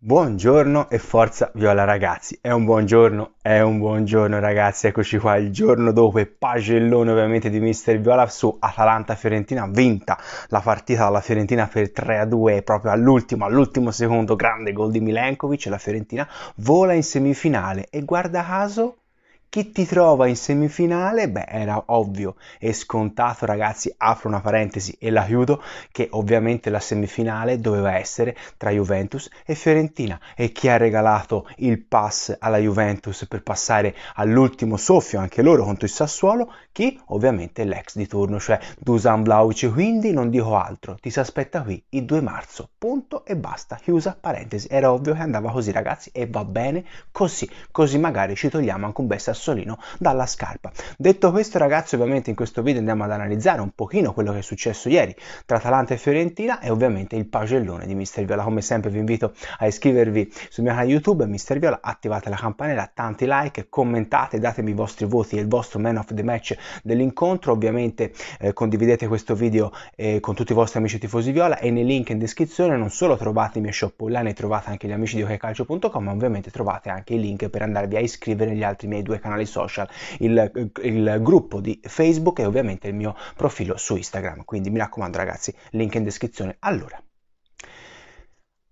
Buongiorno e forza Viola ragazzi, è un buongiorno, è un buongiorno ragazzi, eccoci qua il giorno dopo pagellone ovviamente di Mister Viola su Atalanta-Fiorentina, vinta la partita dalla Fiorentina per 3-2 proprio all'ultimo, all'ultimo secondo, grande gol di Milenkovic la Fiorentina vola in semifinale e guarda caso chi ti trova in semifinale? Beh, era ovvio e scontato, ragazzi, apro una parentesi e la chiudo, che ovviamente la semifinale doveva essere tra Juventus e Fiorentina. E chi ha regalato il pass alla Juventus per passare all'ultimo soffio, anche loro contro il Sassuolo? Chi? Ovviamente l'ex di turno, cioè Dusan Vlaovic, quindi non dico altro, ti si aspetta qui il 2 marzo, punto e basta, chiusa parentesi, era ovvio che andava così ragazzi e va bene così, così magari ci togliamo anche un bel sassolino dalla scarpa. Detto questo ragazzi ovviamente in questo video andiamo ad analizzare un pochino quello che è successo ieri tra Atalanta e Fiorentina e ovviamente il pagellone di Mister Viola, come sempre vi invito a iscrivervi sul mio canale YouTube Mister Viola, attivate la campanella, tanti like, commentate, datemi i vostri voti e il vostro man of the match dell'incontro. Ovviamente eh, condividete questo video eh, con tutti i vostri amici tifosi viola e nei link in descrizione non solo trovate il mio shop online, trovate anche gli amici di OkCalcio.com, ma ovviamente trovate anche i link per andarvi a iscrivere agli altri miei due canali social, il, il gruppo di Facebook e ovviamente il mio profilo su Instagram. Quindi mi raccomando ragazzi, link in descrizione. Allora,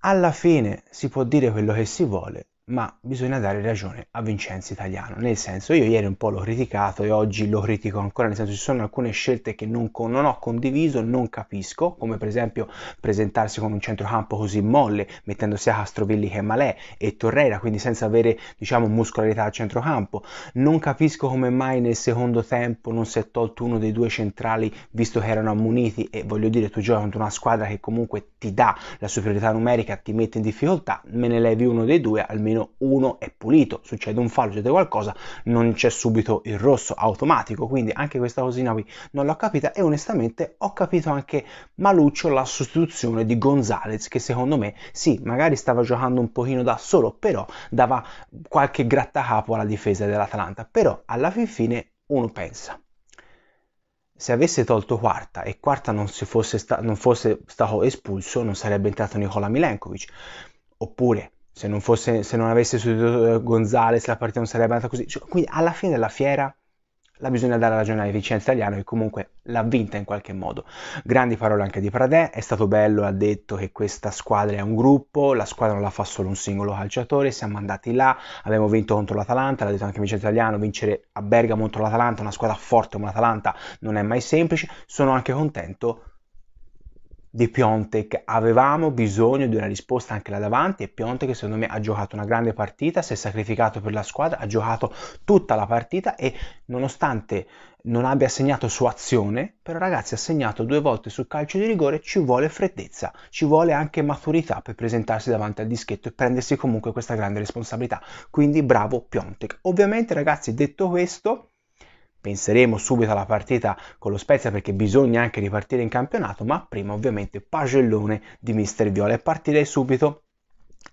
alla fine si può dire quello che si vuole, ma bisogna dare ragione a Vincenzo Italiano, nel senso io ieri un po' l'ho criticato e oggi lo critico ancora, nel senso ci sono alcune scelte che non, con, non ho condiviso, non capisco, come per esempio presentarsi con un centrocampo così molle, mettendo sia Castrovilli che Malè e Torreira, quindi senza avere diciamo muscolarità al centrocampo. Non capisco come mai nel secondo tempo non si è tolto uno dei due centrali visto che erano ammuniti e voglio dire tu giochi contro una squadra che comunque ti dà la superiorità numerica, ti mette in difficoltà, me ne levi uno dei due almeno almeno uno è pulito. Succede un fallo, succede qualcosa, non c'è subito il rosso automatico. Quindi anche questa cosina qui non l'ho capita e onestamente ho capito anche maluccio la sostituzione di Gonzalez che secondo me sì, magari stava giocando un pochino da solo, però dava qualche grattacapo alla difesa dell'Atalanta. Però alla fin fine uno pensa se avesse tolto quarta e quarta non, fosse, sta- non fosse stato espulso non sarebbe entrato Nicola Milenkovic oppure se non, fosse, se non avesse sostituito eh, Gonzales la partita non sarebbe andata così. Cioè, quindi alla fine della fiera la bisogna dare ragione ai Vicenza Italiano che comunque l'ha vinta in qualche modo. Grandi parole anche di Pradè, è stato bello, ha detto che questa squadra è un gruppo, la squadra non la fa solo un singolo calciatore, siamo andati là, abbiamo vinto contro l'Atalanta, l'ha detto anche Vicenza Italiano, vincere a Bergamo contro l'Atalanta, una squadra forte come l'Atalanta non è mai semplice, sono anche contento di Piontek, avevamo bisogno di una risposta anche là davanti e Piontek secondo me ha giocato una grande partita, si è sacrificato per la squadra, ha giocato tutta la partita e nonostante non abbia segnato su azione, però ragazzi ha segnato due volte sul calcio di rigore, ci vuole freddezza, ci vuole anche maturità per presentarsi davanti al dischetto e prendersi comunque questa grande responsabilità. Quindi bravo Piontek. Ovviamente ragazzi detto questo penseremo subito alla partita con lo Spezia perché bisogna anche ripartire in campionato, ma prima ovviamente pagellone di Mister Viola e partirei subito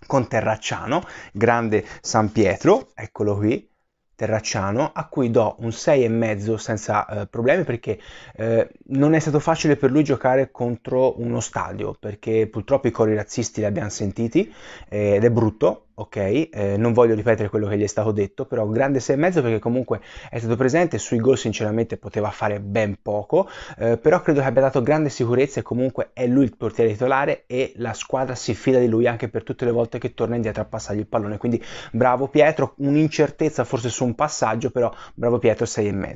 con Terracciano, grande San Pietro, eccolo qui, Terracciano, a cui do un 6,5 senza eh, problemi perché eh, non è stato facile per lui giocare contro uno stadio perché purtroppo i cori razzisti li abbiamo sentiti eh, ed è brutto ok? Eh, non voglio ripetere quello che gli è stato detto, però un grande 6,5 perché comunque è stato presente, sui gol sinceramente poteva fare ben poco, eh, però credo che abbia dato grande sicurezza e comunque è lui il portiere titolare e la squadra si fida di lui anche per tutte le volte che torna indietro a passargli il pallone, quindi bravo Pietro, un'incertezza forse su un passaggio, però bravo Pietro 6,5.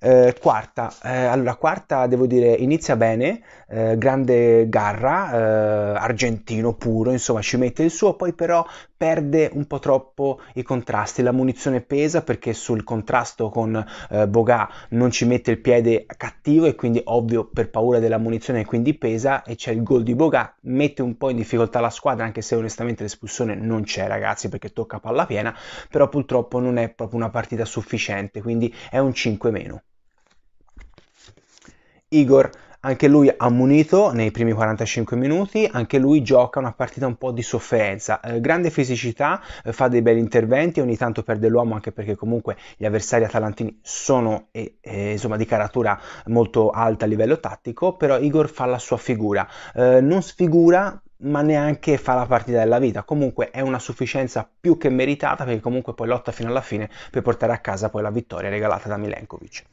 Eh, quarta, eh, allora quarta devo dire inizia bene, eh, grande garra, eh, argentino puro, insomma ci mette il suo, poi però perde un po' troppo i contrasti, la munizione pesa perché sul contrasto con eh, Boga non ci mette il piede cattivo e quindi ovvio per paura della munizione quindi pesa e c'è il gol di Boga, mette un po' in difficoltà la squadra anche se onestamente l'espulsione non c'è ragazzi perché tocca palla piena, però purtroppo non è proprio una partita sufficiente, quindi è un 5 meno. Igor anche lui ha munito nei primi 45 minuti, anche lui gioca una partita un po' di sofferenza, eh, grande fisicità, eh, fa dei belli interventi, ogni tanto perde l'uomo anche perché comunque gli avversari atalantini sono eh, insomma di caratura molto alta a livello tattico, però Igor fa la sua figura, eh, non sfigura ma neanche fa la partita della vita. Comunque è una sufficienza più che meritata perché comunque poi lotta fino alla fine per portare a casa poi la vittoria regalata da Milenkovic.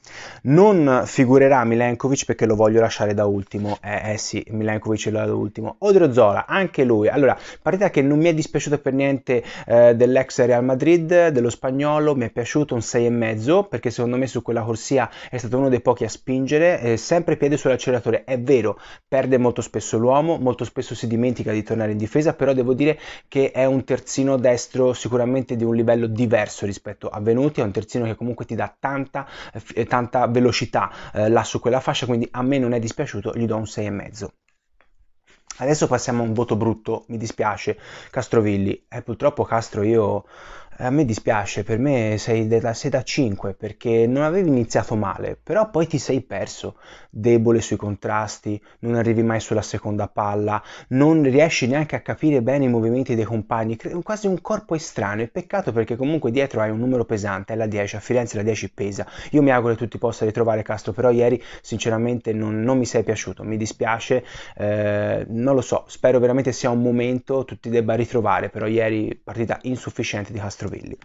Non figurerà Milenkovic perché lo voglio lasciare da ultimo. Eh, eh sì, Milenkovic è da ultimo. Zola, anche lui. Allora, partita che non mi è dispiaciuta per niente eh, dell'ex Real Madrid, dello spagnolo, mi è piaciuto un 6,5 perché secondo me su quella corsia è stato uno dei pochi a spingere, eh, sempre piede sull'acceleratore. È vero, perde molto spesso l'uomo, molto spesso si dimentica critica di tornare in difesa, però devo dire che è un terzino destro sicuramente di un livello diverso rispetto a Venuti, è un terzino che comunque ti dà tanta, eh, tanta velocità eh, là su quella fascia, quindi a me non è dispiaciuto, gli do un 6,5. Adesso passiamo a un voto brutto, mi dispiace, Castrovilli. Eh, purtroppo Castro io a me dispiace, per me sei della seta 5 perché non avevi iniziato male, però poi ti sei perso, debole sui contrasti, non arrivi mai sulla seconda palla, non riesci neanche a capire bene i movimenti dei compagni, quasi un corpo estraneo, è peccato perché comunque dietro hai un numero pesante, è la 10, a Firenze la 10 pesa, io mi auguro che tu ti possa ritrovare Castro, però ieri sinceramente non, non mi sei piaciuto, mi dispiace, eh, non lo so, spero veramente sia un momento tu ti debba ritrovare, però ieri partita insufficiente di Castro cervelli.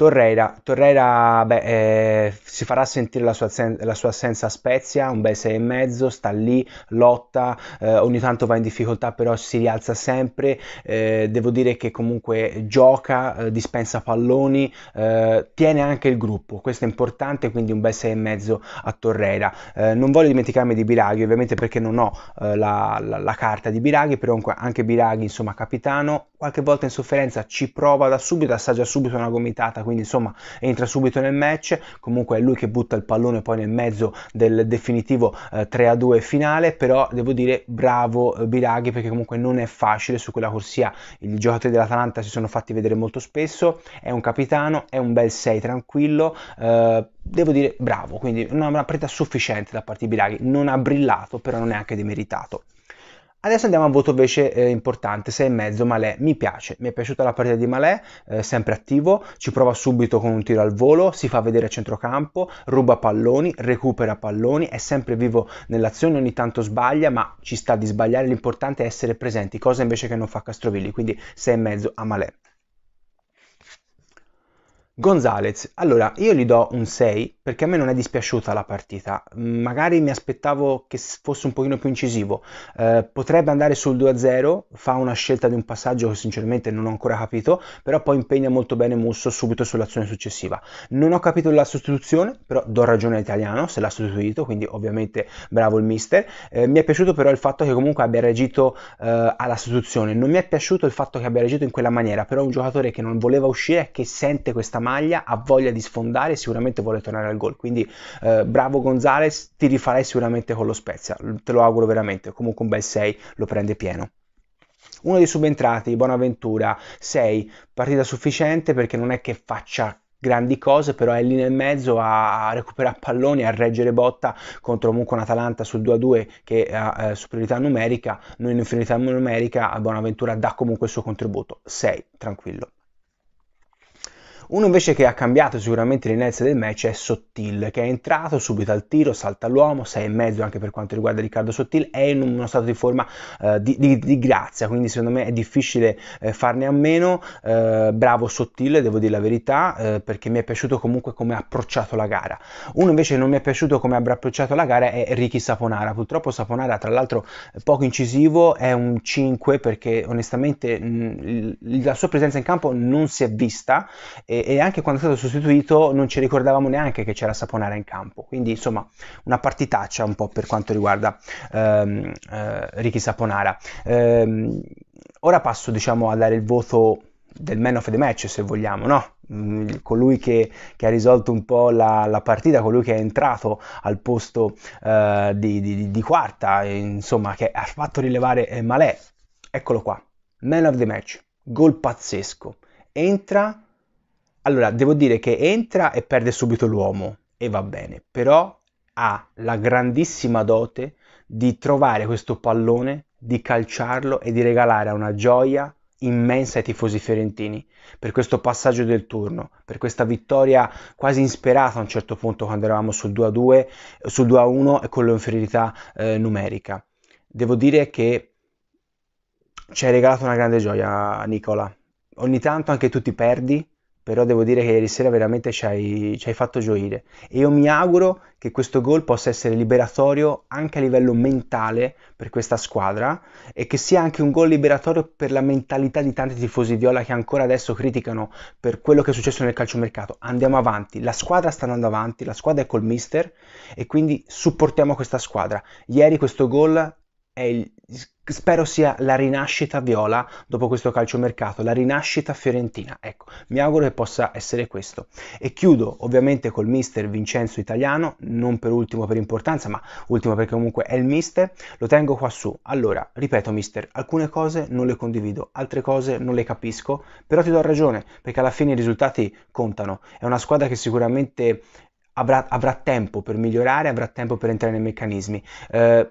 Torreira, Torreira beh, eh, si farà sentire la sua, assenza, la sua, assenza a Spezia, un bel 6 e mezzo, sta lì, lotta, eh, ogni tanto va in difficoltà però si rialza sempre, eh, devo dire che comunque gioca, eh, dispensa palloni, eh, tiene anche il gruppo, questo è importante, quindi un bel 6 e mezzo a Torreira. Eh, non voglio dimenticarmi di Biraghi, ovviamente perché non ho la, la, la, carta di Biraghi, però anche Biraghi, insomma, capitano, qualche volta in sofferenza ci prova da subito, assaggia subito una gomitata, quindi insomma entra subito nel match, comunque è lui che butta il pallone poi nel mezzo del definitivo eh, 3-2 finale, però devo dire bravo eh, Biraghi perché comunque non è facile su quella corsia, i giocatori dell'Atalanta si sono fatti vedere molto spesso, è un capitano, è un bel 6 tranquillo, eh, devo dire bravo, quindi una, una preda sufficiente da parte di Biraghi, non ha brillato però non è anche demeritato. Adesso andiamo a un voto invece eh, importante, mezzo, Malè, mi piace, mi è piaciuta la partita di Malè, eh, sempre attivo, ci prova subito con un tiro al volo, si fa vedere a centrocampo, ruba palloni, recupera palloni, è sempre vivo nell'azione, ogni tanto sbaglia ma ci sta di sbagliare, l'importante è essere presenti, cosa invece che non fa Castrovilli, quindi e mezzo a Malè. Gonzalez, allora io gli do un 6 perché a me non è dispiaciuta la partita, magari mi aspettavo che fosse un pochino più incisivo, eh, potrebbe andare sul 2-0, fa una scelta di un passaggio che sinceramente non ho ancora capito, però poi impegna molto bene Musso subito sull'azione successiva. Non ho capito la sostituzione, però do ragione all'italiano se l'ha sostituito, quindi ovviamente bravo il mister. Eh, mi è piaciuto però il fatto che comunque abbia reagito eh, alla sostituzione, non mi è piaciuto il fatto che abbia reagito in quella maniera, però un giocatore che non voleva uscire e che sente questa mano maglia, ha voglia di sfondare e sicuramente vuole tornare al gol. Quindi eh, bravo Gonzales, ti rifarai sicuramente con lo Spezia, te lo auguro veramente. Comunque un bel 6 lo prende pieno. Uno dei subentrati, Buonaventura, 6, partita sufficiente perché non è che faccia grandi cose, però è lì nel mezzo a recuperare palloni, a reggere botta contro comunque un Atalanta sul 2-2 che ha eh, superiorità numerica, noi in inferiorità numerica, Buonaventura dà comunque il suo contributo, 6, tranquillo. Uno invece che ha cambiato sicuramente l'inerzia del match è Sottil, che è entrato subito al tiro, salta l'uomo, 6,5 anche per quanto riguarda Riccardo Sottil, è in uno stato di forma eh, di, di, di, grazia, quindi secondo me è difficile eh, farne a meno. Eh, bravo Sottil, devo dire la verità, eh, perché mi è piaciuto comunque come ha approcciato la gara. Uno invece che non mi è piaciuto come abbia approcciato la gara è Ricky Saponara. Purtroppo Saponara, tra l'altro, eh, poco incisivo, è un 5 perché onestamente mh, mm, la sua presenza in campo non si è vista. E e, anche quando è stato sostituito non ci ricordavamo neanche che c'era Saponara in campo, quindi insomma una partitaccia un po' per quanto riguarda ehm, eh, Ricky Saponara. Ehm, ora passo diciamo a dare il voto del man of the match se vogliamo, no? Mm, colui che, che, ha risolto un po' la, la, partita, colui che è entrato al posto eh, di, di, di, quarta, insomma, che ha fatto rilevare eh, Malè. Eccolo qua, man of the match, gol pazzesco. Entra allora, devo dire che entra e perde subito l'uomo, e va bene, però ha la grandissima dote di trovare questo pallone, di calciarlo e di regalare una gioia immensa ai tifosi fiorentini per questo passaggio del turno, per questa vittoria quasi insperata a un certo punto quando eravamo sul 2-2, sul 2-1 e con l'inferiorità eh, numerica. Devo dire che ci hai regalato una grande gioia, Nicola. Ogni tanto anche tu ti perdi, però devo dire che ieri sera veramente ci hai, ci hai, fatto gioire e io mi auguro che questo gol possa essere liberatorio anche a livello mentale per questa squadra e che sia anche un gol liberatorio per la mentalità di tanti tifosi viola che ancora adesso criticano per quello che è successo nel calciomercato. Andiamo avanti, la squadra sta andando avanti, la squadra è col mister e quindi supportiamo questa squadra. Ieri questo gol è il spero sia la rinascita viola dopo questo calciomercato, la rinascita fiorentina. Ecco, mi auguro che possa essere questo. E chiudo ovviamente col mister Vincenzo Italiano, non per ultimo per importanza, ma ultimo perché comunque è il mister, lo tengo qua su. Allora, ripeto mister, alcune cose non le condivido, altre cose non le capisco, però ti do ragione, perché alla fine i risultati contano. È una squadra che sicuramente Avrà, avrà, tempo per migliorare, avrà tempo per entrare nei meccanismi. Eh,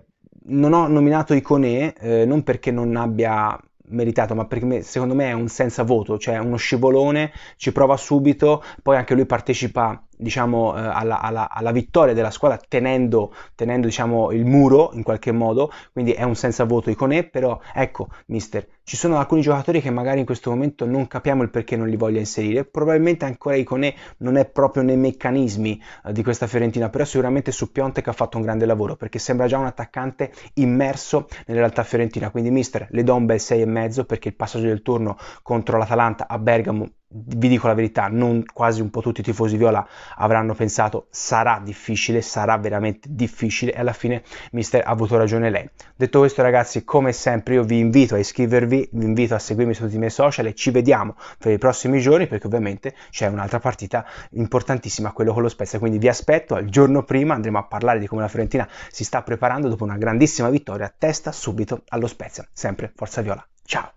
non ho nominato Iconé eh, non perché non abbia meritato, ma perché secondo me è un senza voto, cioè uno scivolone, ci prova subito, poi anche lui partecipa diciamo, eh, alla, alla, alla, vittoria della squadra tenendo, tenendo diciamo, il muro in qualche modo, quindi è un senza voto Iconè, però ecco, mister, ci sono alcuni giocatori che magari in questo momento non capiamo il perché non li voglia inserire, probabilmente ancora Iconè non è proprio nei meccanismi eh, di questa Fiorentina, però sicuramente su Piontek ha fatto un grande lavoro, perché sembra già un attaccante immerso nella realtà fiorentina, quindi mister, le do un bel 6,5 perché il passaggio del turno contro l'Atalanta a Bergamo vi dico la verità, non quasi un po' tutti i tifosi viola avranno pensato sarà difficile, sarà veramente difficile e alla fine mister ha avuto ragione lei. Detto questo ragazzi, come sempre io vi invito a iscrivervi, vi invito a seguirmi su tutti i miei social e ci vediamo per i prossimi giorni perché ovviamente c'è un'altra partita importantissima, quello con lo Spezia, quindi vi aspetto al giorno prima, andremo a parlare di come la Fiorentina si sta preparando dopo una grandissima vittoria, testa subito allo Spezia. Sempre Forza Viola. Ciao!